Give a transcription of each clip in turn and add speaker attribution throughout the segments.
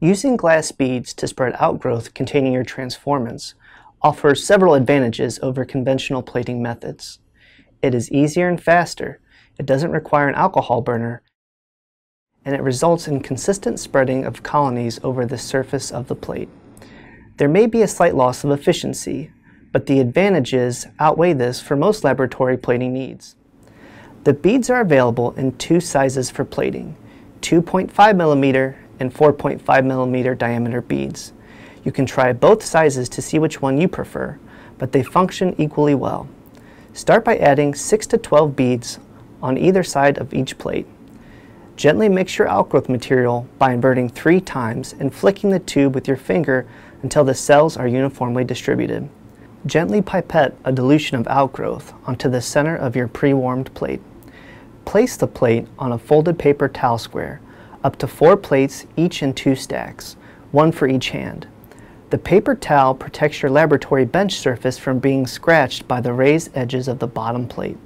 Speaker 1: Using glass beads to spread outgrowth containing your transformants offers several advantages over conventional plating methods. It is easier and faster, it doesn't require an alcohol burner, and it results in consistent spreading of colonies over the surface of the plate. There may be a slight loss of efficiency, but the advantages outweigh this for most laboratory plating needs. The beads are available in two sizes for plating, 2.5 millimeter and 4.5 millimeter diameter beads. You can try both sizes to see which one you prefer, but they function equally well. Start by adding 6 to 12 beads on either side of each plate. Gently mix your outgrowth material by inverting three times and flicking the tube with your finger until the cells are uniformly distributed. Gently pipette a dilution of outgrowth onto the center of your pre-warmed plate. Place the plate on a folded paper towel square up to four plates, each in two stacks, one for each hand. The paper towel protects your laboratory bench surface from being scratched by the raised edges of the bottom plate.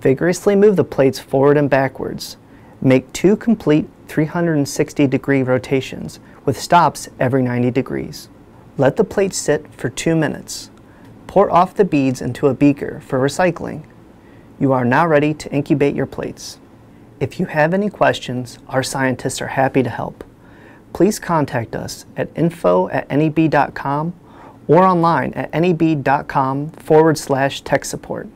Speaker 1: Vigorously move the plates forward and backwards. Make two complete 360 degree rotations with stops every 90 degrees. Let the plates sit for two minutes. Pour off the beads into a beaker for recycling. You are now ready to incubate your plates. If you have any questions, our scientists are happy to help. Please contact us at info at neb.com or online at neb.com forward slash tech support.